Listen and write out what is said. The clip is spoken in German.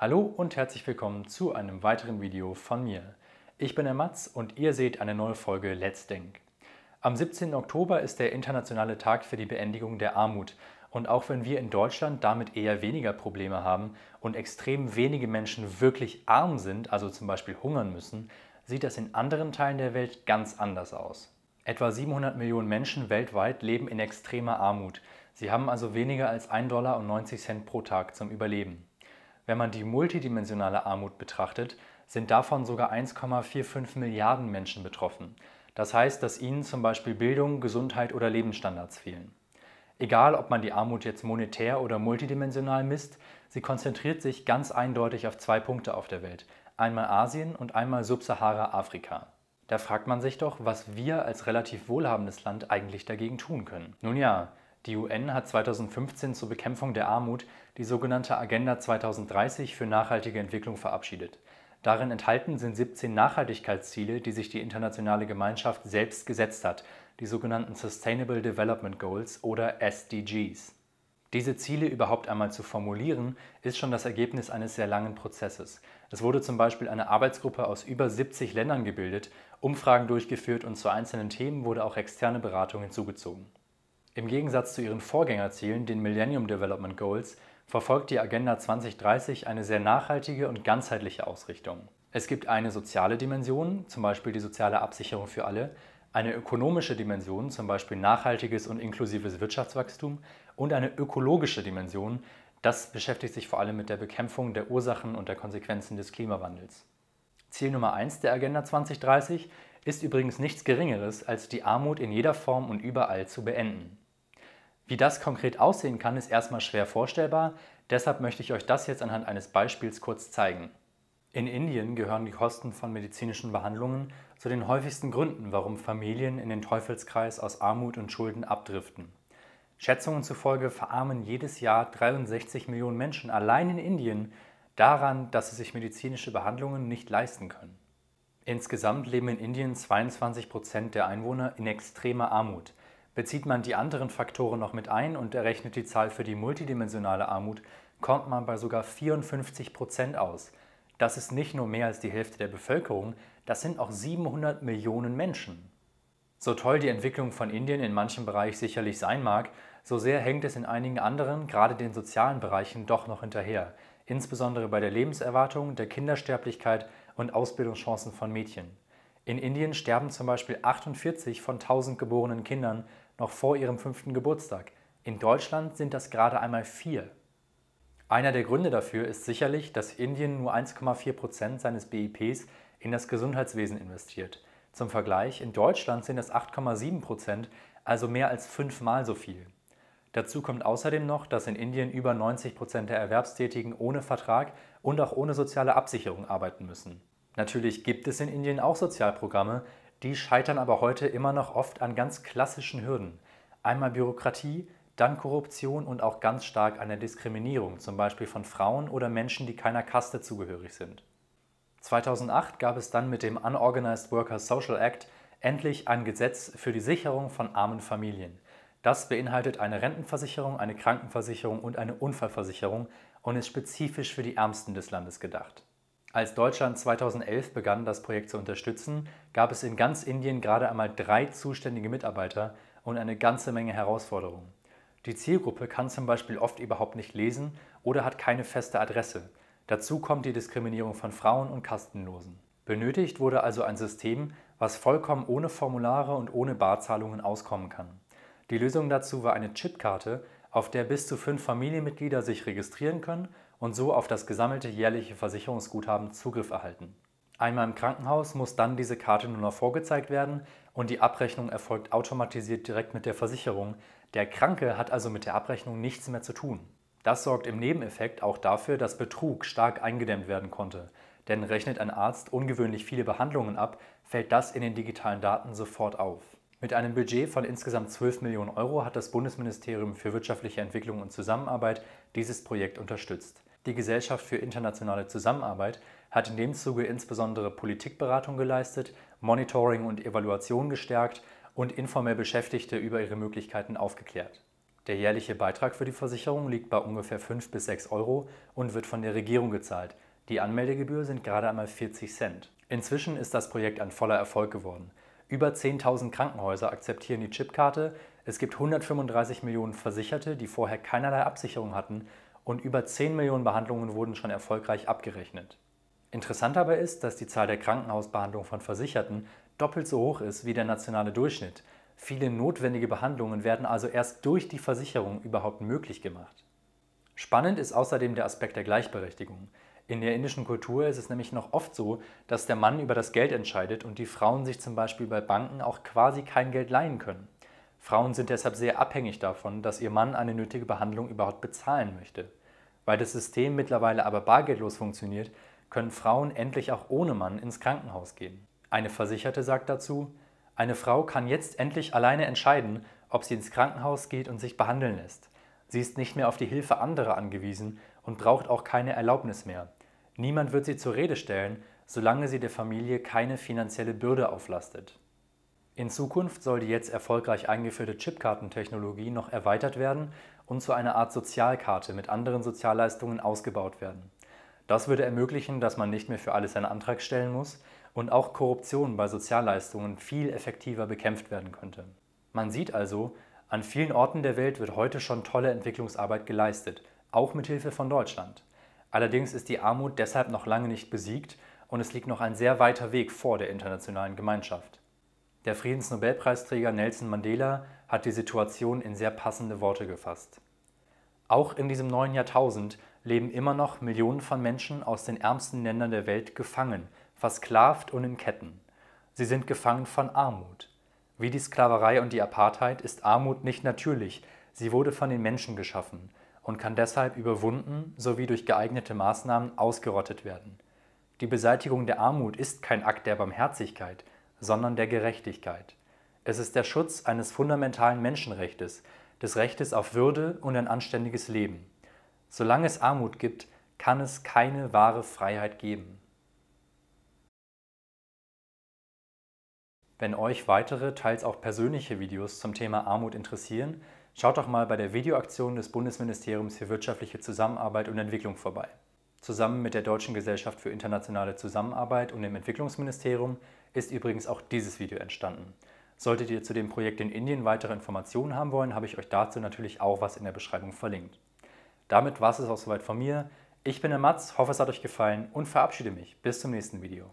Hallo und herzlich willkommen zu einem weiteren Video von mir. Ich bin der Mats und ihr seht eine neue Folge Let's Think. Am 17. Oktober ist der internationale Tag für die Beendigung der Armut. Und auch wenn wir in Deutschland damit eher weniger Probleme haben und extrem wenige Menschen wirklich arm sind, also zum Beispiel hungern müssen, sieht das in anderen Teilen der Welt ganz anders aus. Etwa 700 Millionen Menschen weltweit leben in extremer Armut. Sie haben also weniger als 1,90 Dollar pro Tag zum Überleben. Wenn man die multidimensionale Armut betrachtet, sind davon sogar 1,45 Milliarden Menschen betroffen. Das heißt, dass ihnen zum Beispiel Bildung, Gesundheit oder Lebensstandards fehlen. Egal, ob man die Armut jetzt monetär oder multidimensional misst, sie konzentriert sich ganz eindeutig auf zwei Punkte auf der Welt. Einmal Asien und einmal Subsahara-Afrika. Da fragt man sich doch, was wir als relativ wohlhabendes Land eigentlich dagegen tun können. Nun ja, die UN hat 2015 zur Bekämpfung der Armut die sogenannte Agenda 2030 für nachhaltige Entwicklung verabschiedet. Darin enthalten sind 17 Nachhaltigkeitsziele, die sich die internationale Gemeinschaft selbst gesetzt hat, die sogenannten Sustainable Development Goals oder SDGs. Diese Ziele überhaupt einmal zu formulieren, ist schon das Ergebnis eines sehr langen Prozesses. Es wurde zum Beispiel eine Arbeitsgruppe aus über 70 Ländern gebildet, Umfragen durchgeführt und zu einzelnen Themen wurde auch externe Beratung hinzugezogen. Im Gegensatz zu ihren Vorgängerzielen, den Millennium Development Goals, verfolgt die Agenda 2030 eine sehr nachhaltige und ganzheitliche Ausrichtung. Es gibt eine soziale Dimension, zum Beispiel die soziale Absicherung für alle, eine ökonomische Dimension, zum Beispiel nachhaltiges und inklusives Wirtschaftswachstum, und eine ökologische Dimension, das beschäftigt sich vor allem mit der Bekämpfung der Ursachen und der Konsequenzen des Klimawandels. Ziel Nummer 1 der Agenda 2030 ist übrigens nichts Geringeres, als die Armut in jeder Form und überall zu beenden. Wie das konkret aussehen kann, ist erstmal schwer vorstellbar, deshalb möchte ich euch das jetzt anhand eines Beispiels kurz zeigen. In Indien gehören die Kosten von medizinischen Behandlungen zu den häufigsten Gründen, warum Familien in den Teufelskreis aus Armut und Schulden abdriften. Schätzungen zufolge verarmen jedes Jahr 63 Millionen Menschen allein in Indien daran, dass sie sich medizinische Behandlungen nicht leisten können. Insgesamt leben in Indien 22 Prozent der Einwohner in extremer Armut. Bezieht man die anderen Faktoren noch mit ein und errechnet die Zahl für die multidimensionale Armut, kommt man bei sogar 54 Prozent aus. Das ist nicht nur mehr als die Hälfte der Bevölkerung, das sind auch 700 Millionen Menschen. So toll die Entwicklung von Indien in manchem Bereich sicherlich sein mag, so sehr hängt es in einigen anderen, gerade den sozialen Bereichen, doch noch hinterher, insbesondere bei der Lebenserwartung, der Kindersterblichkeit und Ausbildungschancen von Mädchen. In Indien sterben zum Beispiel 48 von 1000 geborenen Kindern noch vor ihrem fünften Geburtstag. In Deutschland sind das gerade einmal vier. Einer der Gründe dafür ist sicherlich, dass Indien nur 1,4 seines BIPs in das Gesundheitswesen investiert. Zum Vergleich, in Deutschland sind das 8,7 also mehr als fünfmal so viel. Dazu kommt außerdem noch, dass in Indien über 90 der Erwerbstätigen ohne Vertrag und auch ohne soziale Absicherung arbeiten müssen. Natürlich gibt es in Indien auch Sozialprogramme, die scheitern aber heute immer noch oft an ganz klassischen Hürden. Einmal Bürokratie, dann Korruption und auch ganz stark an der Diskriminierung, zum Beispiel von Frauen oder Menschen, die keiner Kaste zugehörig sind. 2008 gab es dann mit dem Unorganized Workers Social Act endlich ein Gesetz für die Sicherung von armen Familien. Das beinhaltet eine Rentenversicherung, eine Krankenversicherung und eine Unfallversicherung und ist spezifisch für die Ärmsten des Landes gedacht. Als Deutschland 2011 begann, das Projekt zu unterstützen, gab es in ganz Indien gerade einmal drei zuständige Mitarbeiter und eine ganze Menge Herausforderungen. Die Zielgruppe kann zum Beispiel oft überhaupt nicht lesen oder hat keine feste Adresse. Dazu kommt die Diskriminierung von Frauen und Kastenlosen. Benötigt wurde also ein System, was vollkommen ohne Formulare und ohne Barzahlungen auskommen kann. Die Lösung dazu war eine Chipkarte, auf der bis zu fünf Familienmitglieder sich registrieren können und so auf das gesammelte jährliche Versicherungsguthaben Zugriff erhalten. Einmal im Krankenhaus muss dann diese Karte nur noch vorgezeigt werden und die Abrechnung erfolgt automatisiert direkt mit der Versicherung. Der Kranke hat also mit der Abrechnung nichts mehr zu tun. Das sorgt im Nebeneffekt auch dafür, dass Betrug stark eingedämmt werden konnte. Denn rechnet ein Arzt ungewöhnlich viele Behandlungen ab, fällt das in den digitalen Daten sofort auf. Mit einem Budget von insgesamt 12 Millionen Euro hat das Bundesministerium für wirtschaftliche Entwicklung und Zusammenarbeit dieses Projekt unterstützt. Die Gesellschaft für internationale Zusammenarbeit hat in dem Zuge insbesondere Politikberatung geleistet, Monitoring und Evaluation gestärkt und informell Beschäftigte über ihre Möglichkeiten aufgeklärt. Der jährliche Beitrag für die Versicherung liegt bei ungefähr 5 bis 6 Euro und wird von der Regierung gezahlt. Die Anmeldegebühr sind gerade einmal 40 Cent. Inzwischen ist das Projekt ein voller Erfolg geworden. Über 10.000 Krankenhäuser akzeptieren die Chipkarte. Es gibt 135 Millionen Versicherte, die vorher keinerlei Absicherung hatten und über 10 Millionen Behandlungen wurden schon erfolgreich abgerechnet. Interessant aber ist, dass die Zahl der Krankenhausbehandlungen von Versicherten doppelt so hoch ist wie der nationale Durchschnitt. Viele notwendige Behandlungen werden also erst durch die Versicherung überhaupt möglich gemacht. Spannend ist außerdem der Aspekt der Gleichberechtigung. In der indischen Kultur ist es nämlich noch oft so, dass der Mann über das Geld entscheidet und die Frauen sich zum Beispiel bei Banken auch quasi kein Geld leihen können. Frauen sind deshalb sehr abhängig davon, dass ihr Mann eine nötige Behandlung überhaupt bezahlen möchte. Weil das System mittlerweile aber bargeldlos funktioniert, können Frauen endlich auch ohne Mann ins Krankenhaus gehen. Eine Versicherte sagt dazu, eine Frau kann jetzt endlich alleine entscheiden, ob sie ins Krankenhaus geht und sich behandeln lässt. Sie ist nicht mehr auf die Hilfe anderer angewiesen und braucht auch keine Erlaubnis mehr. Niemand wird sie zur Rede stellen, solange sie der Familie keine finanzielle Bürde auflastet. In Zukunft soll die jetzt erfolgreich eingeführte Chipkartentechnologie noch erweitert werden und zu einer Art Sozialkarte mit anderen Sozialleistungen ausgebaut werden. Das würde ermöglichen, dass man nicht mehr für alles einen Antrag stellen muss und auch Korruption bei Sozialleistungen viel effektiver bekämpft werden könnte. Man sieht also, an vielen Orten der Welt wird heute schon tolle Entwicklungsarbeit geleistet, auch mit Hilfe von Deutschland. Allerdings ist die Armut deshalb noch lange nicht besiegt und es liegt noch ein sehr weiter Weg vor der internationalen Gemeinschaft. Der Friedensnobelpreisträger Nelson Mandela hat die Situation in sehr passende Worte gefasst. Auch in diesem neuen Jahrtausend leben immer noch Millionen von Menschen aus den ärmsten Ländern der Welt gefangen, versklavt und in Ketten. Sie sind gefangen von Armut. Wie die Sklaverei und die Apartheid ist Armut nicht natürlich, sie wurde von den Menschen geschaffen und kann deshalb überwunden sowie durch geeignete Maßnahmen ausgerottet werden. Die Beseitigung der Armut ist kein Akt der Barmherzigkeit, sondern der Gerechtigkeit. Es ist der Schutz eines fundamentalen Menschenrechts, des Rechtes auf Würde und ein anständiges Leben. Solange es Armut gibt, kann es keine wahre Freiheit geben. Wenn euch weitere, teils auch persönliche Videos zum Thema Armut interessieren, schaut doch mal bei der Videoaktion des Bundesministeriums für wirtschaftliche Zusammenarbeit und Entwicklung vorbei. Zusammen mit der Deutschen Gesellschaft für internationale Zusammenarbeit und dem Entwicklungsministerium ist übrigens auch dieses Video entstanden. Solltet ihr zu dem Projekt in Indien weitere Informationen haben wollen, habe ich euch dazu natürlich auch was in der Beschreibung verlinkt. Damit war es auch soweit von mir. Ich bin der Mats, hoffe es hat euch gefallen und verabschiede mich. Bis zum nächsten Video.